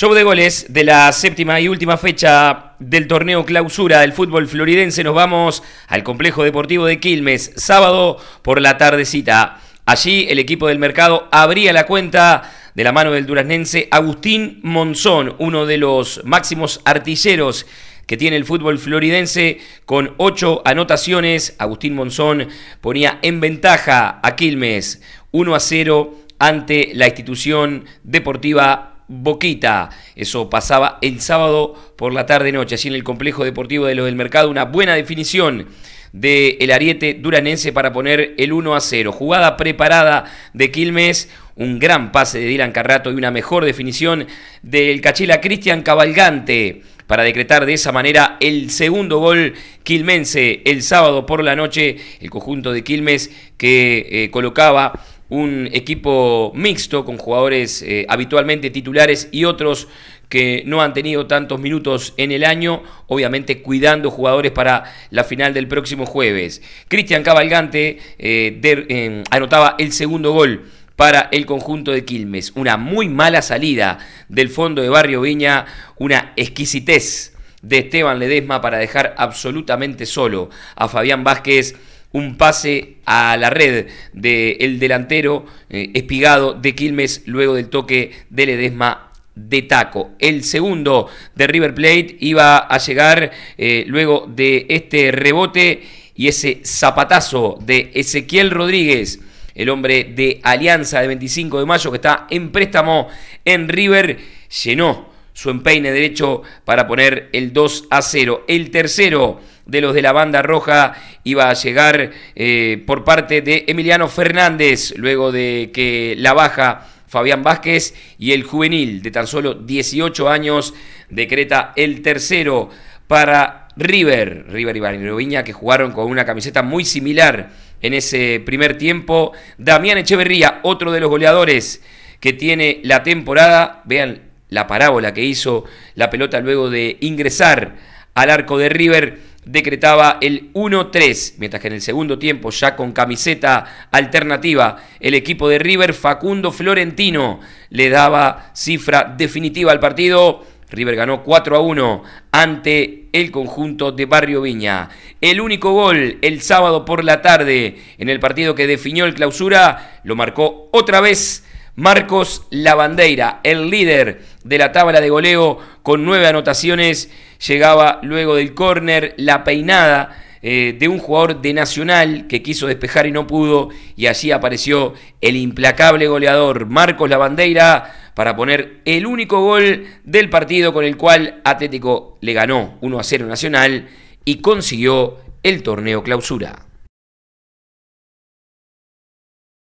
Show de goles de la séptima y última fecha del torneo clausura del fútbol floridense. Nos vamos al complejo deportivo de Quilmes, sábado por la tardecita. Allí el equipo del mercado abría la cuenta de la mano del duraznense Agustín Monzón, uno de los máximos artilleros que tiene el fútbol floridense con ocho anotaciones. Agustín Monzón ponía en ventaja a Quilmes 1 a 0 ante la institución deportiva Boquita. Eso pasaba el sábado por la tarde-noche, así en el complejo deportivo de los del mercado. Una buena definición del ariete duranense para poner el 1 a 0. Jugada preparada de Quilmes, un gran pase de Dylan Carrato y una mejor definición del cachila Cristian Cabalgante para decretar de esa manera el segundo gol quilmense el sábado por la noche. El conjunto de Quilmes que eh, colocaba un equipo mixto con jugadores eh, habitualmente titulares y otros que no han tenido tantos minutos en el año, obviamente cuidando jugadores para la final del próximo jueves. Cristian Cabalgante eh, eh, anotaba el segundo gol para el conjunto de Quilmes. Una muy mala salida del fondo de Barrio Viña, una exquisitez de Esteban Ledesma para dejar absolutamente solo a Fabián Vázquez un pase a la red del delantero eh, espigado de Quilmes luego del toque de Ledesma de taco. El segundo de River Plate iba a llegar eh, luego de este rebote y ese zapatazo de Ezequiel Rodríguez, el hombre de Alianza de 25 de mayo que está en préstamo en River, llenó su empeine derecho para poner el 2 a 0. El tercero de los de la banda roja iba a llegar eh, por parte de Emiliano Fernández, luego de que la baja Fabián Vázquez y el juvenil de tan solo 18 años decreta el tercero para River, River y Viña que jugaron con una camiseta muy similar en ese primer tiempo. Damián Echeverría, otro de los goleadores que tiene la temporada, vean la parábola que hizo la pelota luego de ingresar al arco de River decretaba el 1-3, mientras que en el segundo tiempo, ya con camiseta alternativa, el equipo de River, Facundo Florentino, le daba cifra definitiva al partido. River ganó 4 a 1 ante el conjunto de Barrio Viña. El único gol el sábado por la tarde en el partido que definió el clausura lo marcó otra vez Marcos Lavandeira, el líder de la tabla de goleo con nueve anotaciones, llegaba luego del córner, la peinada eh, de un jugador de Nacional que quiso despejar y no pudo, y allí apareció el implacable goleador Marcos Lavandeira para poner el único gol del partido con el cual Atlético le ganó 1 a 0 Nacional y consiguió el torneo clausura.